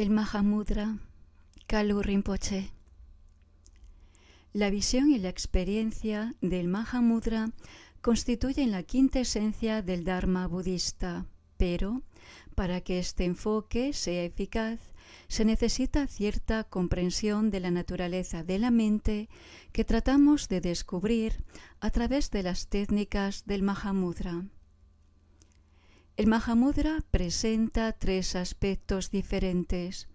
el Mahamudra Kalu Rinpoche. La visión y la experiencia del Mahamudra constituyen la quinta esencia del Dharma budista, pero para que este enfoque sea eficaz, se necesita cierta comprensión de la naturaleza de la mente que tratamos de descubrir a través de las técnicas del Mahamudra. El Mahamudra presenta tres aspectos diferentes,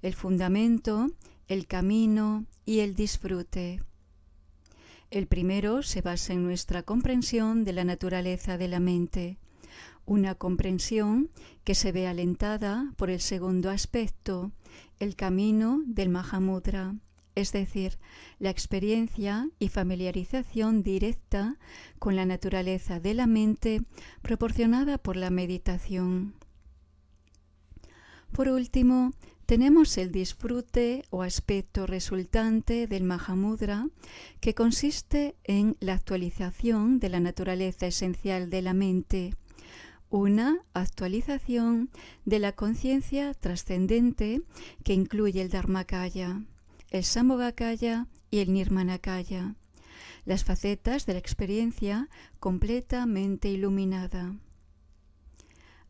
el fundamento, el camino y el disfrute. El primero se basa en nuestra comprensión de la naturaleza de la mente, una comprensión que se ve alentada por el segundo aspecto, el camino del Mahamudra es decir, la experiencia y familiarización directa con la naturaleza de la mente proporcionada por la meditación. Por último, tenemos el disfrute o aspecto resultante del Mahamudra, que consiste en la actualización de la naturaleza esencial de la mente, una actualización de la conciencia trascendente que incluye el Dharmakaya el Samogakaya y el Nirmanakaya, las facetas de la experiencia completamente iluminada.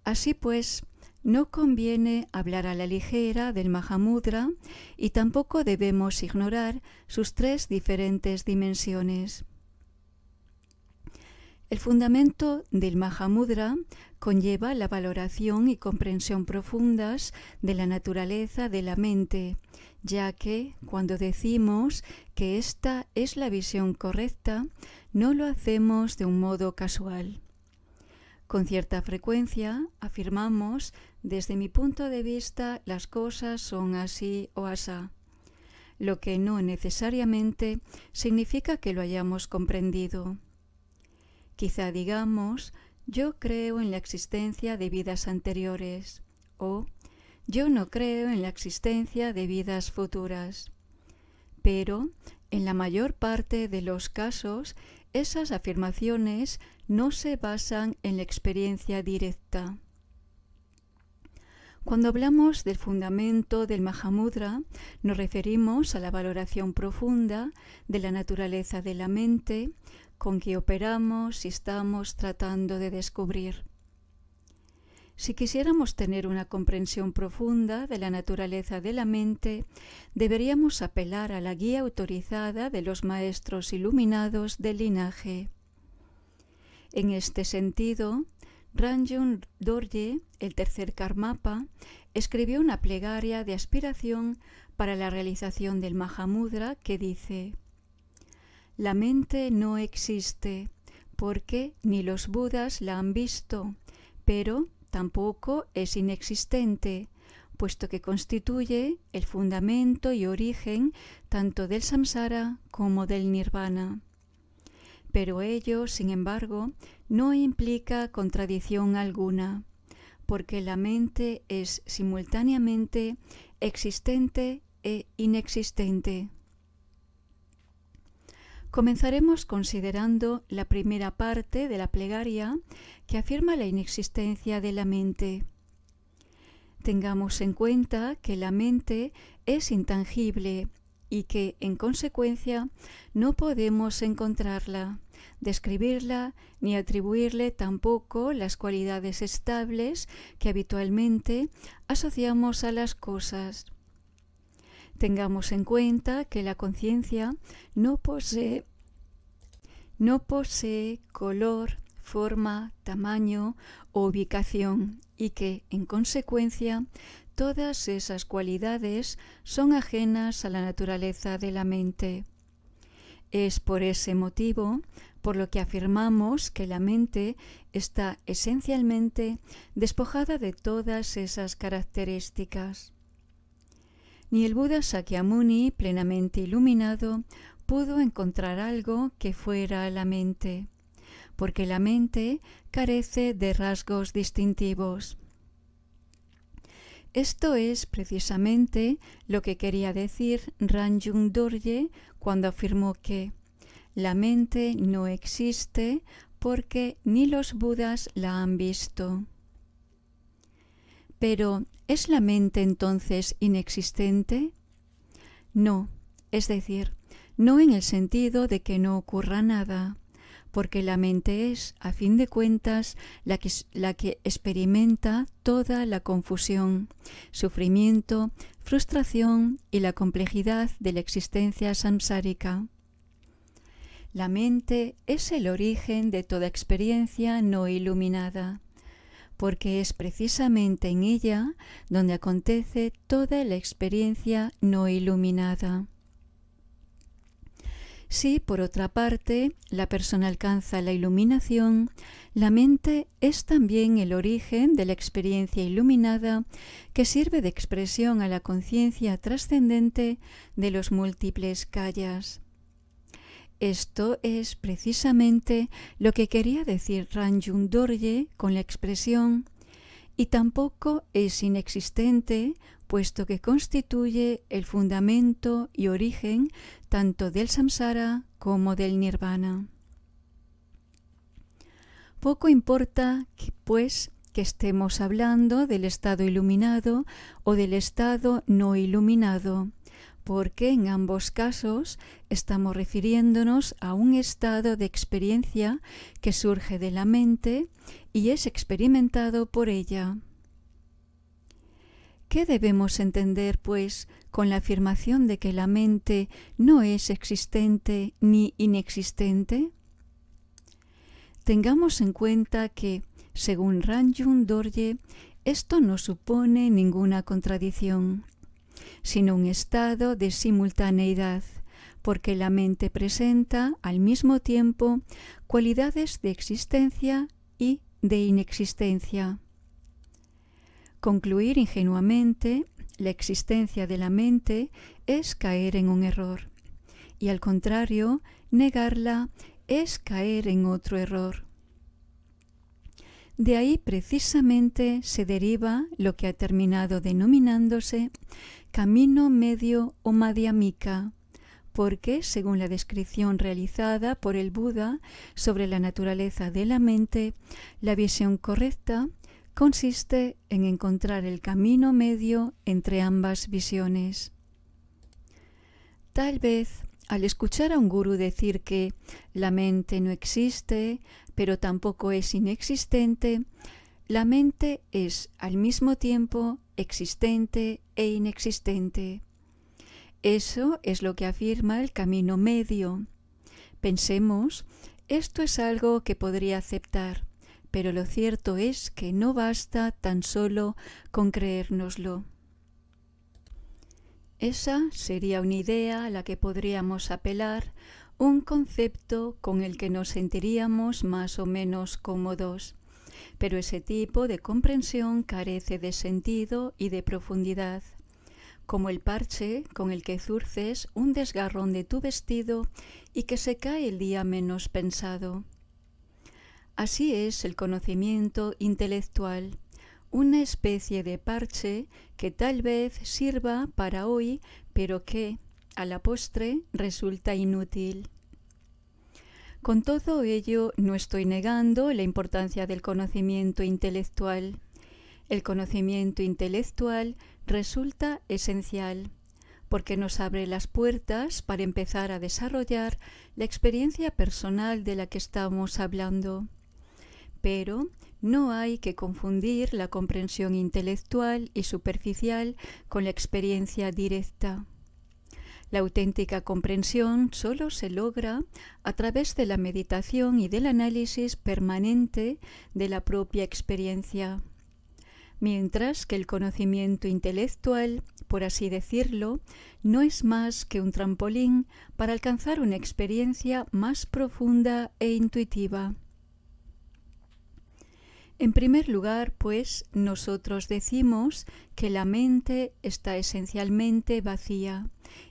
Así pues, no conviene hablar a la ligera del Mahamudra y tampoco debemos ignorar sus tres diferentes dimensiones. El fundamento del Mahamudra conlleva la valoración y comprensión profundas de la naturaleza de la mente, ya que cuando decimos que esta es la visión correcta, no lo hacemos de un modo casual. Con cierta frecuencia afirmamos, desde mi punto de vista, las cosas son así o asá, lo que no necesariamente significa que lo hayamos comprendido. Quizá digamos, yo creo en la existencia de vidas anteriores o yo no creo en la existencia de vidas futuras. Pero, en la mayor parte de los casos, esas afirmaciones no se basan en la experiencia directa. Cuando hablamos del fundamento del Mahamudra, nos referimos a la valoración profunda de la naturaleza de la mente, con que operamos y estamos tratando de descubrir. Si quisiéramos tener una comprensión profunda de la naturaleza de la mente, deberíamos apelar a la guía autorizada de los maestros iluminados del linaje. En este sentido, Ranjun Dorje, el tercer Karmapa, escribió una plegaria de aspiración para la realización del Mahamudra que dice: la mente no existe porque ni los budas la han visto, pero tampoco es inexistente, puesto que constituye el fundamento y origen tanto del samsara como del nirvana. Pero ello, sin embargo, no implica contradicción alguna, porque la mente es simultáneamente existente e inexistente. Comenzaremos considerando la primera parte de la plegaria que afirma la inexistencia de la mente. Tengamos en cuenta que la mente es intangible y que, en consecuencia, no podemos encontrarla, describirla ni atribuirle tampoco las cualidades estables que habitualmente asociamos a las cosas. Tengamos en cuenta que la conciencia no posee, no posee color, forma, tamaño o ubicación y que, en consecuencia, todas esas cualidades son ajenas a la naturaleza de la mente. Es por ese motivo por lo que afirmamos que la mente está esencialmente despojada de todas esas características. Ni el Buda Sakyamuni, plenamente iluminado, pudo encontrar algo que fuera la mente, porque la mente carece de rasgos distintivos. Esto es precisamente lo que quería decir Ranjung Dorje cuando afirmó que la mente no existe porque ni los Budas la han visto. Pero, ¿es la mente entonces inexistente? No, es decir, no en el sentido de que no ocurra nada, porque la mente es, a fin de cuentas, la que, experimenta toda la confusión, sufrimiento, frustración y la complejidad de la existencia samsárica. La mente es el origen de toda experiencia no iluminada porque es precisamente en ella donde acontece toda la experiencia no iluminada. Si, por otra parte, la persona alcanza la iluminación, la mente es también el origen de la experiencia iluminada que sirve de expresión a la conciencia trascendente de los múltiples callas. Esto es precisamente lo que quería decir Ranjung Dorje con la expresión y tampoco es inexistente, puesto que constituye el fundamento y origen tanto del samsara como del nirvana. Poco importa, pues, que estemos hablando del estado iluminado o del estado no iluminado porque en ambos casos estamos refiriéndonos a un estado de experiencia que surge de la mente y es experimentado por ella. ¿Qué debemos entender, pues, con la afirmación de que la mente no es existente ni inexistente? Tengamos en cuenta que, según Ranjun Dorje, esto no supone ninguna contradicción sino un estado de simultaneidad, porque la mente presenta al mismo tiempo cualidades de existencia y de inexistencia. Concluir ingenuamente la existencia de la mente es caer en un error, y al contrario, negarla es caer en otro error. De ahí precisamente se deriva lo que ha terminado denominándose camino medio o madhyamika, porque, según la descripción realizada por el Buda sobre la naturaleza de la mente, la visión correcta consiste en encontrar el camino medio entre ambas visiones. Tal vez al escuchar a un gurú decir que la mente no existe, pero tampoco es inexistente, la mente es al mismo tiempo existente e inexistente. Eso es lo que afirma el camino medio. Pensemos, esto es algo que podría aceptar, pero lo cierto es que no basta tan solo con creérnoslo. Esa sería una idea a la que podríamos apelar, un concepto con el que nos sentiríamos más o menos cómodos. Pero ese tipo de comprensión carece de sentido y de profundidad como el parche con el que zurces un desgarrón de tu vestido y que se cae el día menos pensado. Así es el conocimiento intelectual una especie de parche que tal vez sirva para hoy, pero que, a la postre, resulta inútil. Con todo ello, no estoy negando la importancia del conocimiento intelectual. El conocimiento intelectual resulta esencial porque nos abre las puertas para empezar a desarrollar la experiencia personal de la que estamos hablando. Pero no hay que confundir la comprensión intelectual y superficial con la experiencia directa. La auténtica comprensión solo se logra a través de la meditación y del análisis permanente de la propia experiencia, mientras que el conocimiento intelectual, por así decirlo, no es más que un trampolín para alcanzar una experiencia más profunda e intuitiva. En primer lugar, pues nosotros decimos que la mente está esencialmente vacía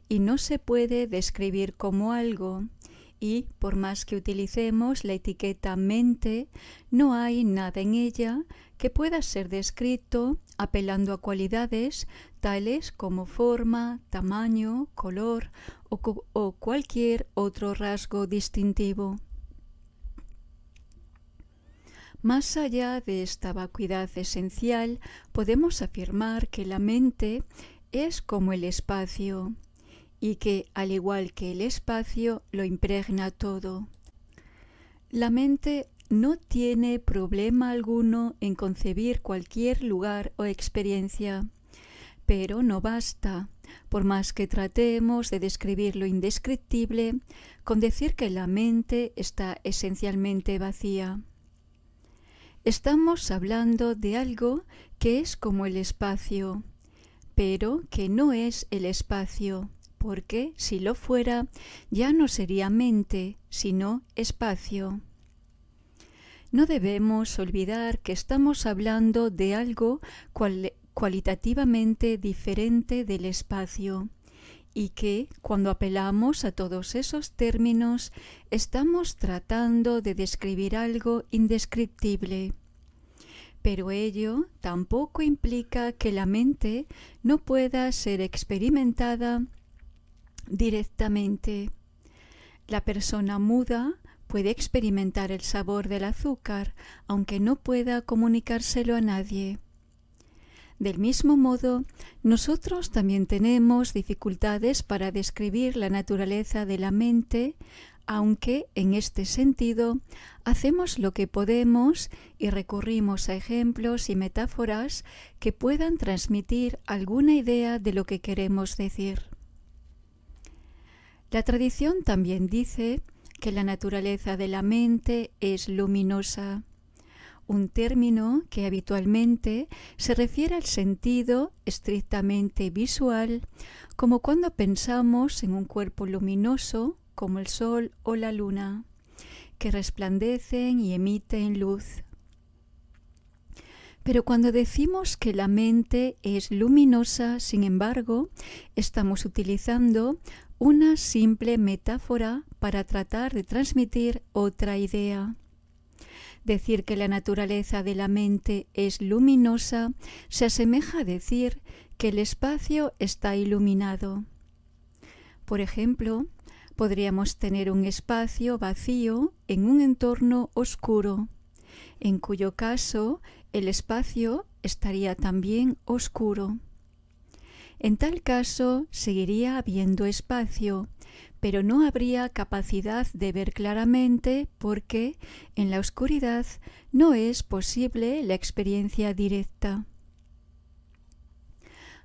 y no se puede describir como algo y por más que utilicemos la etiqueta mente, no hay nada en ella que pueda ser descrito apelando a cualidades tales como forma, tamaño, color o, cualquier otro rasgo distintivo. Más allá de esta vacuidad esencial, podemos afirmar que la mente es como el espacio y que, al igual que el espacio, lo impregna todo. La mente no tiene problema alguno en concebir cualquier lugar o experiencia, pero no basta, por más que tratemos de describir lo indescriptible, con decir que la mente está esencialmente vacía. Estamos hablando de algo que es como el espacio, pero que no es el espacio, porque si lo fuera ya no sería mente, sino espacio. No debemos olvidar que estamos hablando de algo cualitativamente diferente del espacio y que cuando apelamos a todos esos términos estamos tratando de describir algo indescriptible. Pero ello tampoco implica que la mente no pueda ser experimentada directamente. La persona muda puede experimentar el sabor del azúcar, aunque no pueda comunicárselo a nadie. Del mismo modo, nosotros también tenemos dificultades para describir la naturaleza de la mente, aunque en este sentido hacemos lo que podemos y recurrimos a ejemplos y metáforas que puedan transmitir alguna idea de lo que queremos decir. La tradición también dice que la naturaleza de la mente es luminosa un término que habitualmente se refiere al sentido estrictamente visual, como cuando pensamos en un cuerpo luminoso como el sol o la luna, que resplandecen y emiten luz. Pero cuando decimos que la mente es luminosa, sin embargo, estamos utilizando una simple metáfora para tratar de transmitir otra idea. Decir que la naturaleza de la mente es luminosa se asemeja a decir que el espacio está iluminado. Por ejemplo, podríamos tener un espacio vacío en un entorno oscuro, en cuyo caso el espacio estaría también oscuro. En tal caso, seguiría habiendo espacio, pero no habría capacidad de ver claramente porque en la oscuridad no es posible la experiencia directa.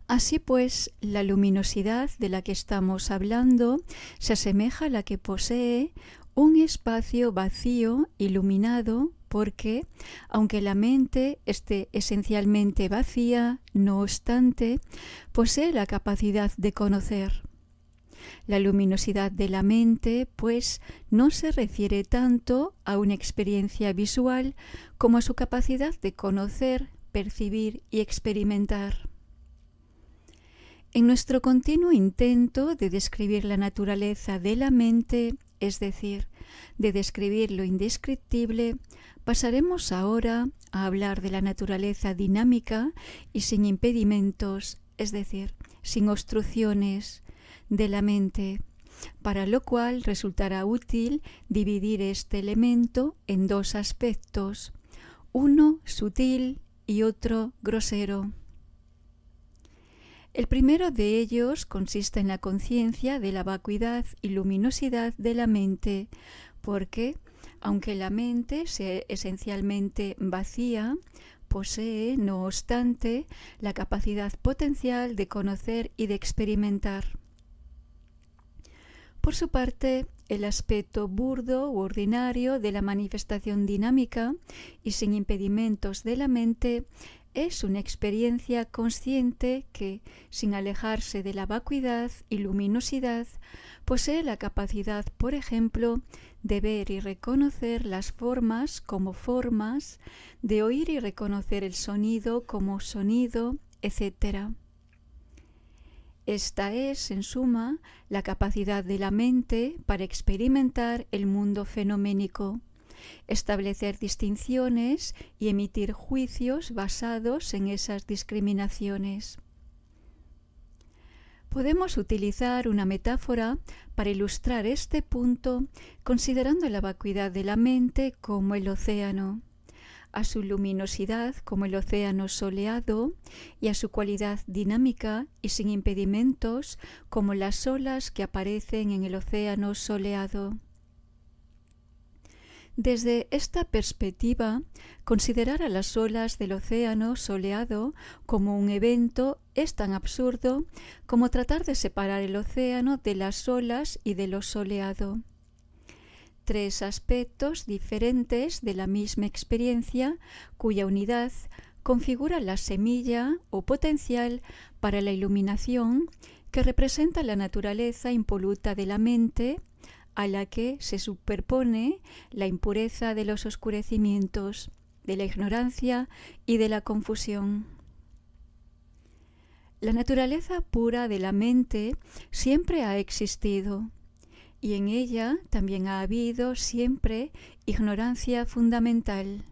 Así pues, la luminosidad de la que estamos hablando se asemeja a la que posee un espacio vacío iluminado porque, aunque la mente esté esencialmente vacía, no obstante, posee la capacidad de conocer. La luminosidad de la mente, pues, no se refiere tanto a una experiencia visual como a su capacidad de conocer, percibir y experimentar. En nuestro continuo intento de describir la naturaleza de la mente, es decir, de describir lo indescriptible, pasaremos ahora a hablar de la naturaleza dinámica y sin impedimentos, es decir, sin obstrucciones, de la mente, para lo cual resultará útil dividir este elemento en dos aspectos, uno sutil y otro grosero. El primero de ellos consiste en la conciencia de la vacuidad y luminosidad de la mente, porque, aunque la mente sea esencialmente vacía, posee, no obstante, la capacidad potencial de conocer y de experimentar. Por su parte, el aspecto burdo u ordinario de la manifestación dinámica y sin impedimentos de la mente es una experiencia consciente que, sin alejarse de la vacuidad y luminosidad, posee la capacidad, por ejemplo, de ver y reconocer las formas como formas, de oír y reconocer el sonido como sonido, etc. Esta es, en suma, la capacidad de la mente para experimentar el mundo fenoménico, establecer distinciones y emitir juicios basados en esas discriminaciones. Podemos utilizar una metáfora para ilustrar este punto considerando la vacuidad de la mente como el océano a su luminosidad como el océano soleado y a su cualidad dinámica y sin impedimentos como las olas que aparecen en el océano soleado. Desde esta perspectiva, considerar a las olas del océano soleado como un evento es tan absurdo como tratar de separar el océano de las olas y de lo soleado tres aspectos diferentes de la misma experiencia cuya unidad configura la semilla o potencial para la iluminación que representa la naturaleza impoluta de la mente a la que se superpone la impureza de los oscurecimientos, de la ignorancia y de la confusión. La naturaleza pura de la mente siempre ha existido y en ella también ha habido siempre ignorancia fundamental.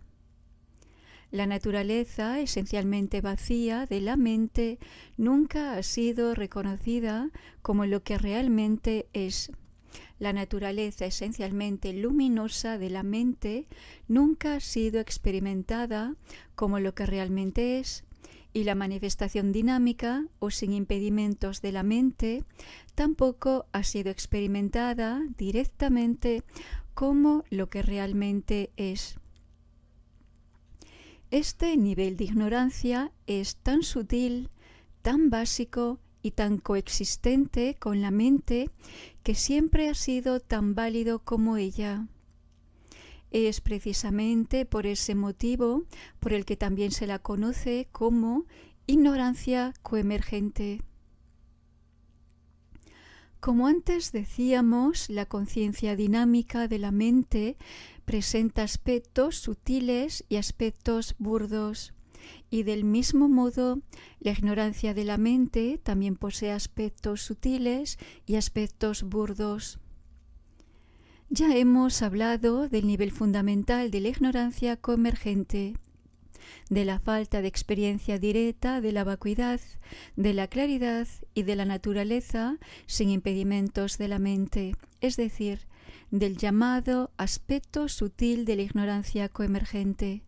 La naturaleza esencialmente vacía de la mente nunca ha sido reconocida como lo que realmente es. La naturaleza esencialmente luminosa de la mente nunca ha sido experimentada como lo que realmente es y la manifestación dinámica o sin impedimentos de la mente tampoco ha sido experimentada directamente como lo que realmente es. Este nivel de ignorancia es tan sutil, tan básico y tan coexistente con la mente que siempre ha sido tan válido como ella. Es precisamente por ese motivo por el que también se la conoce como ignorancia coemergente. Como antes decíamos, la conciencia dinámica de la mente presenta aspectos sutiles y aspectos burdos. Y del mismo modo, la ignorancia de la mente también posee aspectos sutiles y aspectos burdos. Ya hemos hablado del nivel fundamental de la ignorancia coemergente, de la falta de experiencia directa, de la vacuidad, de la claridad y de la naturaleza sin impedimentos de la mente, es decir, del llamado aspecto sutil de la ignorancia coemergente.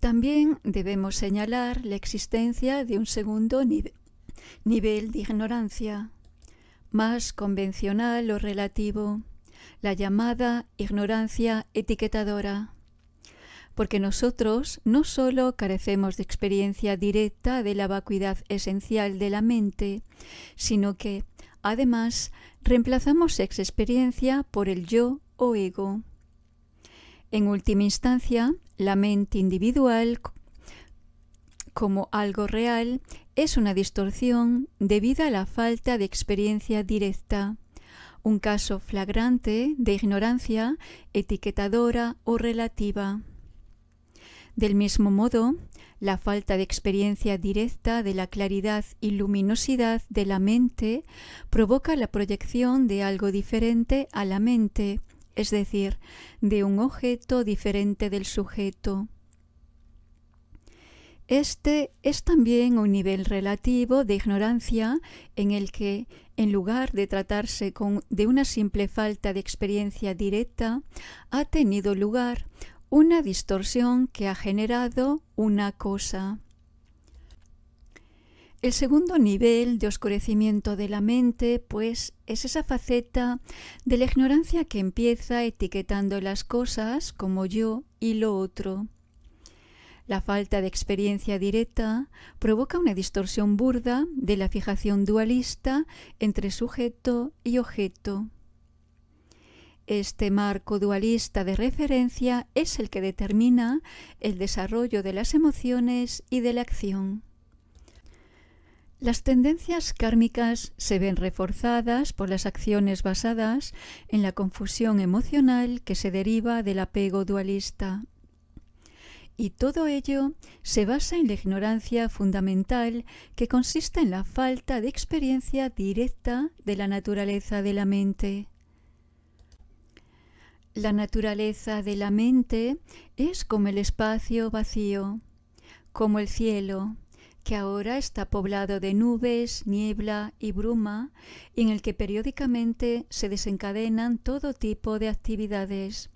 También debemos señalar la existencia de un segundo nivel de ignorancia, más convencional o relativo, la llamada ignorancia etiquetadora. Porque nosotros no sólo carecemos de experiencia directa de la vacuidad esencial de la mente, sino que, además, reemplazamos esa experiencia por el yo o ego. En última instancia, la mente individual como algo real es una distorsión debida a la falta de experiencia directa, un caso flagrante de ignorancia etiquetadora o relativa. Del mismo modo, la falta de experiencia directa de la claridad y luminosidad de la mente provoca la proyección de algo diferente a la mente, es decir, de un objeto diferente del sujeto. Este es también un nivel relativo de ignorancia en el que, en lugar de tratarse de una simple falta de experiencia directa, ha tenido lugar una distorsión que ha generado una cosa. El segundo nivel de oscurecimiento de la mente, pues, es esa faceta de la ignorancia que empieza etiquetando las cosas como yo y lo otro. La falta de experiencia directa provoca una distorsión burda de la fijación dualista entre sujeto y objeto. Este marco dualista de referencia es el que determina el desarrollo de las emociones y de la acción. Las tendencias kármicas se ven reforzadas por las acciones basadas en la confusión emocional que se deriva del apego dualista. Y todo ello se basa en la ignorancia fundamental que consiste en la falta de experiencia directa de la naturaleza de la mente. La naturaleza de la mente es como el espacio vacío, como el cielo, que ahora está poblado de nubes, niebla y bruma, en el que periódicamente se desencadenan todo tipo de actividades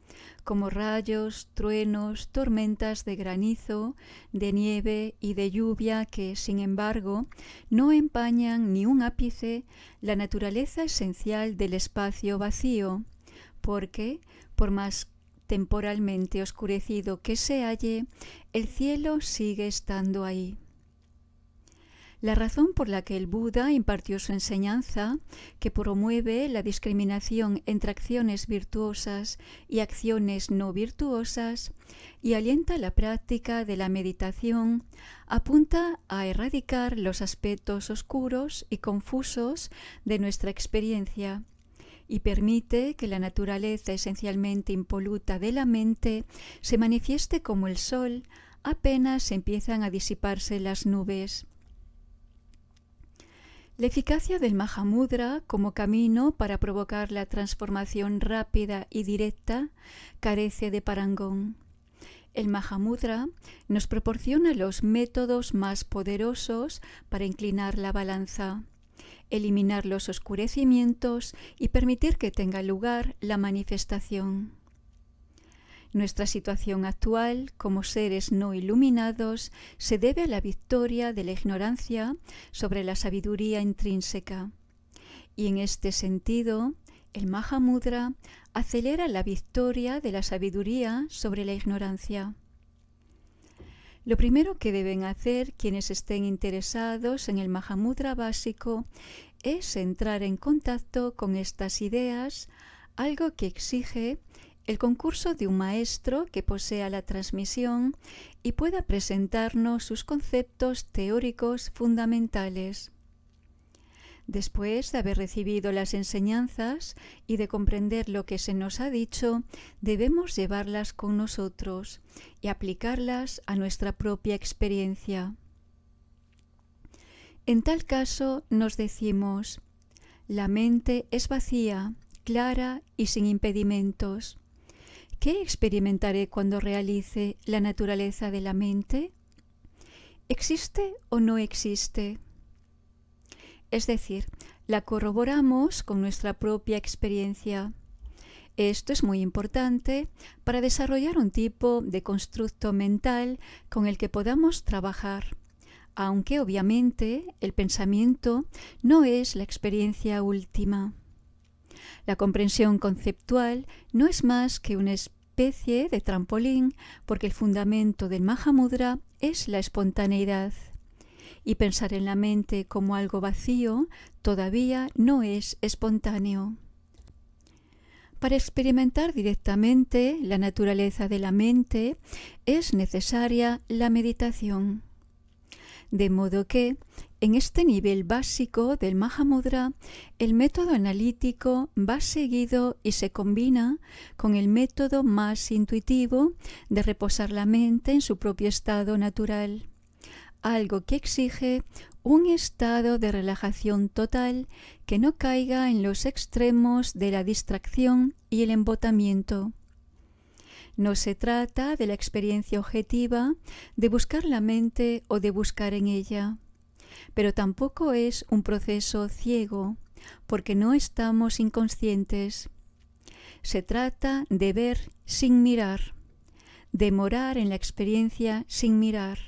como rayos, truenos, tormentas de granizo, de nieve y de lluvia que, sin embargo, no empañan ni un ápice la naturaleza esencial del espacio vacío, porque, por más temporalmente oscurecido que se halle, el cielo sigue estando ahí. La razón por la que el Buda impartió su enseñanza, que promueve la discriminación entre acciones virtuosas y acciones no virtuosas, y alienta la práctica de la meditación, apunta a erradicar los aspectos oscuros y confusos de nuestra experiencia y permite que la naturaleza esencialmente impoluta de la mente se manifieste como el sol apenas empiezan a disiparse las nubes. La eficacia del Mahamudra como camino para provocar la transformación rápida y directa carece de parangón. El Mahamudra nos proporciona los métodos más poderosos para inclinar la balanza, eliminar los oscurecimientos y permitir que tenga lugar la manifestación. Nuestra situación actual como seres no iluminados se debe a la victoria de la ignorancia sobre la sabiduría intrínseca. Y en este sentido, el Mahamudra acelera la victoria de la sabiduría sobre la ignorancia. Lo primero que deben hacer quienes estén interesados en el Mahamudra básico es entrar en contacto con estas ideas, algo que exige el concurso de un maestro que posea la transmisión y pueda presentarnos sus conceptos teóricos fundamentales. Después de haber recibido las enseñanzas y de comprender lo que se nos ha dicho, debemos llevarlas con nosotros y aplicarlas a nuestra propia experiencia. En tal caso nos decimos, la mente es vacía, clara y sin impedimentos. ¿Qué experimentaré cuando realice la naturaleza de la mente? ¿Existe o no existe? Es decir, la corroboramos con nuestra propia experiencia. Esto es muy importante para desarrollar un tipo de constructo mental con el que podamos trabajar, aunque obviamente el pensamiento no es la experiencia última. La comprensión conceptual no es más que una especie de trampolín porque el fundamento del Mahamudra es la espontaneidad. Y pensar en la mente como algo vacío todavía no es espontáneo. Para experimentar directamente la naturaleza de la mente es necesaria la meditación. De modo que en este nivel básico del Mahamudra, el método analítico va seguido y se combina con el método más intuitivo de reposar la mente en su propio estado natural, algo que exige un estado de relajación total que no caiga en los extremos de la distracción y el embotamiento. No se trata de la experiencia objetiva de buscar la mente o de buscar en ella pero tampoco es un proceso ciego porque no estamos inconscientes. Se trata de ver sin mirar, de morar en la experiencia sin mirar,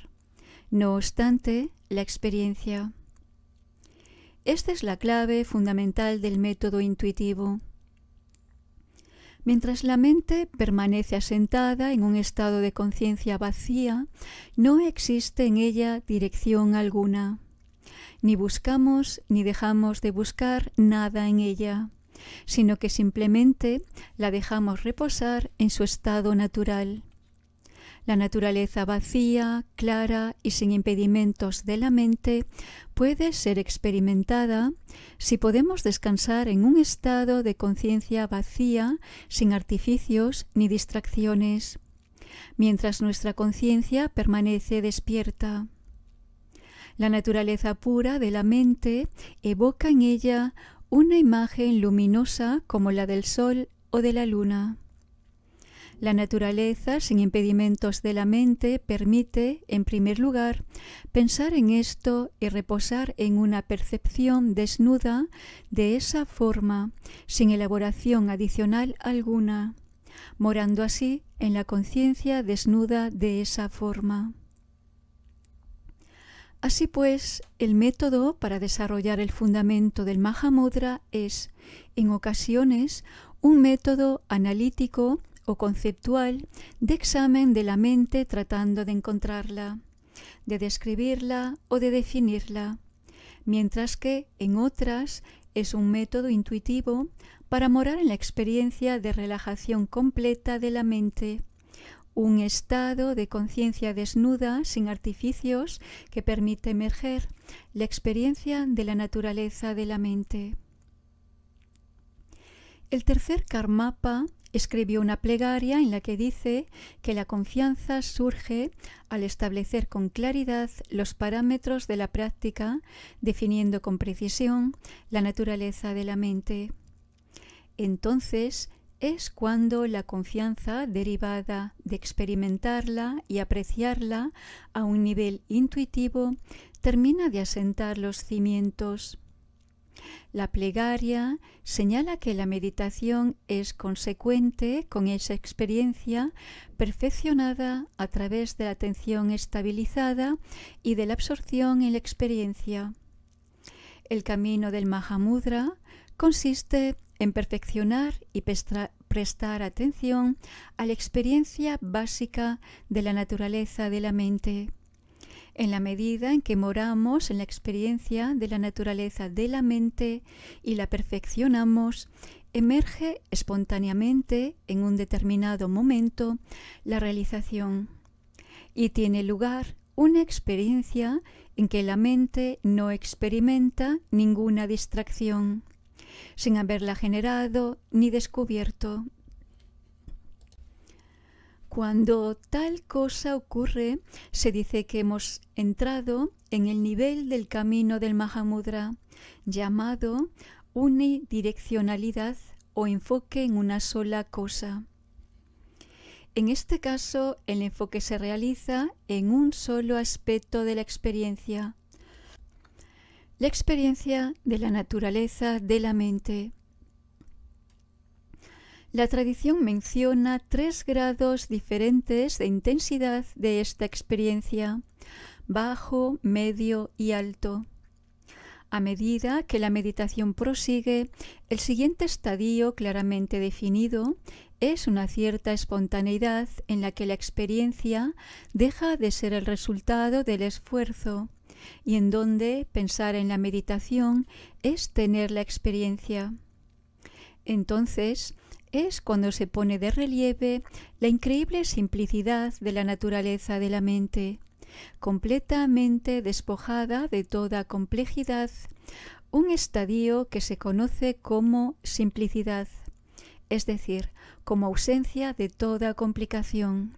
no obstante la experiencia. Esta es la clave fundamental del método intuitivo. Mientras la mente permanece asentada en un estado de conciencia vacía, no existe en ella dirección alguna ni buscamos ni dejamos de buscar nada en ella, sino que simplemente la dejamos reposar en su estado natural. La naturaleza vacía, clara y sin impedimentos de la mente puede ser experimentada si podemos descansar en un estado de conciencia vacía, sin artificios ni distracciones, mientras nuestra conciencia permanece despierta. La naturaleza pura de la mente evoca en ella una imagen luminosa como la del sol o de la luna. La naturaleza, sin impedimentos de la mente, permite, en primer lugar, pensar en esto y reposar en una percepción desnuda de esa forma, sin elaboración adicional alguna, morando así en la conciencia desnuda de esa forma. Así pues, el método para desarrollar el fundamento del Mahamudra es, en ocasiones, un método analítico o conceptual de examen de la mente tratando de encontrarla, de describirla o de definirla, mientras que, en otras, es un método intuitivo para morar en la experiencia de relajación completa de la mente un estado de conciencia desnuda, sin artificios, que permite emerger la experiencia de la naturaleza de la mente. El tercer Karmapa escribió una plegaria en la que dice que la confianza surge al establecer con claridad los parámetros de la práctica, definiendo con precisión la naturaleza de la mente. Entonces, es cuando la confianza derivada de experimentarla y apreciarla a un nivel intuitivo termina de asentar los cimientos. La plegaria señala que la meditación es consecuente con esa experiencia perfeccionada a través de la atención estabilizada y de la absorción en la experiencia. El camino del Mahamudra consiste en perfeccionar y prestar atención a la experiencia básica de la naturaleza de la mente. En la medida en que moramos en la experiencia de la naturaleza de la mente y la perfeccionamos, emerge espontáneamente en un determinado momento la realización y tiene lugar una experiencia en que la mente no experimenta ninguna distracción sin haberla generado ni descubierto. Cuando tal cosa ocurre, se dice que hemos entrado en el nivel del camino del Mahamudra, llamado unidireccionalidad o enfoque en una sola cosa. En este caso, el enfoque se realiza en un solo aspecto de la experiencia, la experiencia de la naturaleza de la mente. La tradición menciona tres grados diferentes de intensidad de esta experiencia, bajo, medio y alto. A medida que la meditación prosigue, el siguiente estadio claramente definido es una cierta espontaneidad en la que la experiencia deja de ser el resultado del esfuerzo y en donde pensar en la meditación es tener la experiencia. Entonces es cuando se pone de relieve la increíble simplicidad de la naturaleza de la mente, completamente despojada de toda complejidad, un estadio que se conoce como simplicidad, es decir, como ausencia de toda complicación.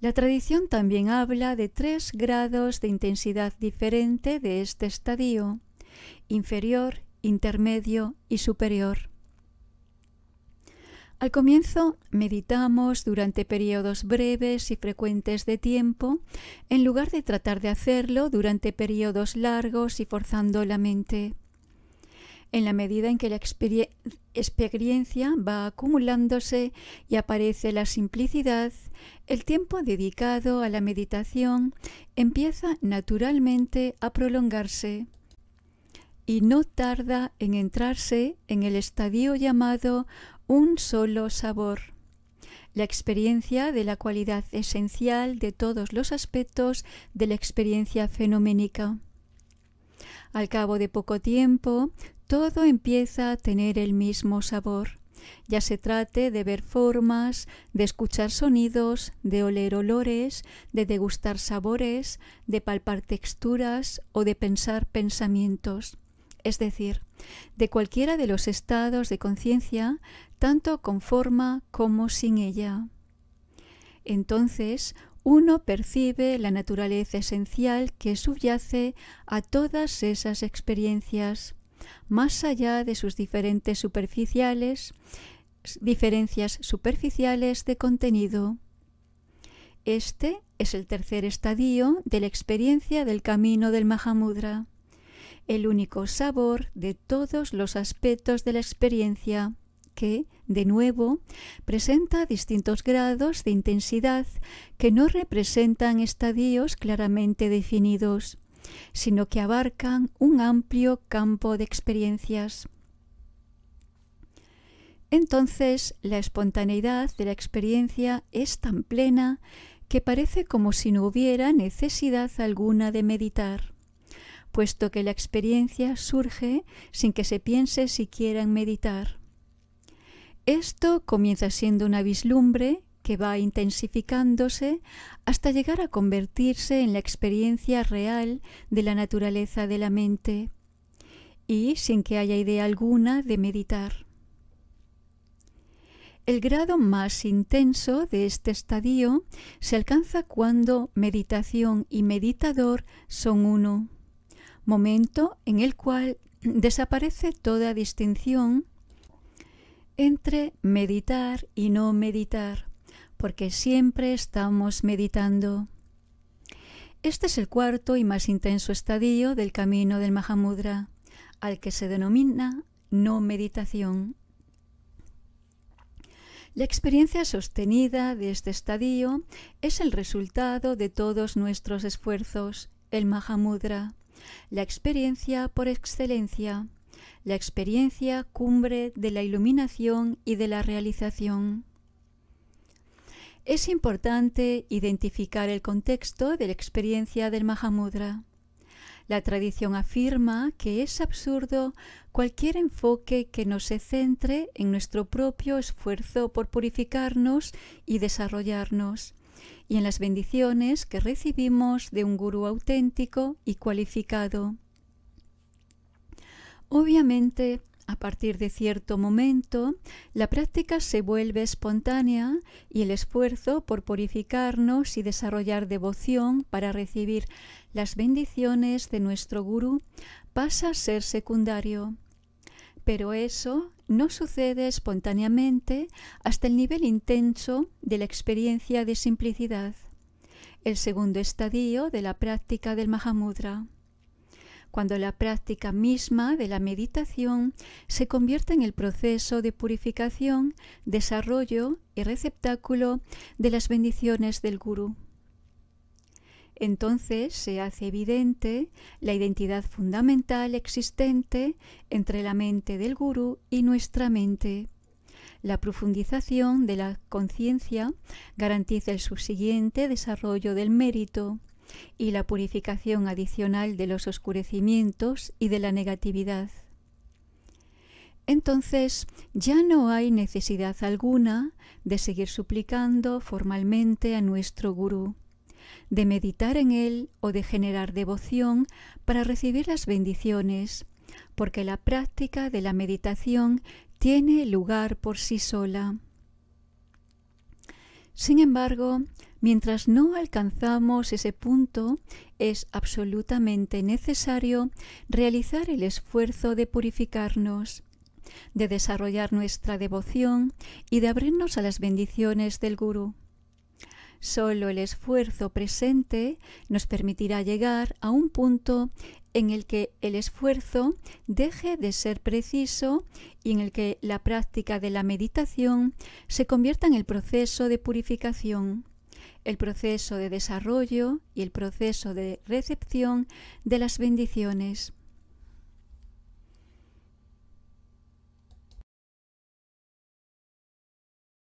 La tradición también habla de tres grados de intensidad diferente de este estadio, inferior, intermedio y superior. Al comienzo meditamos durante periodos breves y frecuentes de tiempo, en lugar de tratar de hacerlo durante periodos largos y forzando la mente en la medida en que la experiencia va acumulándose y aparece la simplicidad, el tiempo dedicado a la meditación empieza naturalmente a prolongarse y no tarda en entrarse en el estadio llamado un solo sabor. La experiencia de la cualidad esencial de todos los aspectos de la experiencia fenoménica. Al cabo de poco tiempo, todo empieza a tener el mismo sabor, ya se trate de ver formas, de escuchar sonidos, de oler olores, de degustar sabores, de palpar texturas o de pensar pensamientos. Es decir, de cualquiera de los estados de conciencia, tanto con forma como sin ella. Entonces, uno percibe la naturaleza esencial que subyace a todas esas experiencias más allá de sus diferentes superficiales, diferencias superficiales de contenido. Este es el tercer estadio de la experiencia del camino del Mahamudra, el único sabor de todos los aspectos de la experiencia que, de nuevo, presenta distintos grados de intensidad que no representan estadios claramente definidos sino que abarcan un amplio campo de experiencias. Entonces, la espontaneidad de la experiencia es tan plena que parece como si no hubiera necesidad alguna de meditar, puesto que la experiencia surge sin que se piense siquiera en meditar. Esto comienza siendo una vislumbre que va intensificándose hasta llegar a convertirse en la experiencia real de la naturaleza de la mente y sin que haya idea alguna de meditar. El grado más intenso de este estadio se alcanza cuando meditación y meditador son uno, momento en el cual desaparece toda distinción entre meditar y no meditar porque siempre estamos meditando. Este es el cuarto y más intenso estadio del camino del Mahamudra, al que se denomina no meditación. La experiencia sostenida de este estadio es el resultado de todos nuestros esfuerzos, el Mahamudra, la experiencia por excelencia, la experiencia cumbre de la iluminación y de la realización. Es importante identificar el contexto de la experiencia del Mahamudra. La tradición afirma que es absurdo cualquier enfoque que no se centre en nuestro propio esfuerzo por purificarnos y desarrollarnos, y en las bendiciones que recibimos de un gurú auténtico y cualificado. Obviamente, a partir de cierto momento, la práctica se vuelve espontánea y el esfuerzo por purificarnos y desarrollar devoción para recibir las bendiciones de nuestro guru pasa a ser secundario. Pero eso no sucede espontáneamente hasta el nivel intenso de la experiencia de simplicidad, el segundo estadio de la práctica del Mahamudra cuando la práctica misma de la meditación se convierte en el proceso de purificación, desarrollo y receptáculo de las bendiciones del Gurú. Entonces se hace evidente la identidad fundamental existente entre la mente del Gurú y nuestra mente. La profundización de la conciencia garantiza el subsiguiente desarrollo del mérito, y la purificación adicional de los oscurecimientos y de la negatividad. Entonces ya no hay necesidad alguna de seguir suplicando formalmente a nuestro gurú, de meditar en él o de generar devoción para recibir las bendiciones, porque la práctica de la meditación tiene lugar por sí sola. Sin embargo, Mientras no alcanzamos ese punto, es absolutamente necesario realizar el esfuerzo de purificarnos, de desarrollar nuestra devoción y de abrirnos a las bendiciones del Gurú. Solo el esfuerzo presente nos permitirá llegar a un punto en el que el esfuerzo deje de ser preciso y en el que la práctica de la meditación se convierta en el proceso de purificación el proceso de desarrollo y el proceso de recepción de las bendiciones.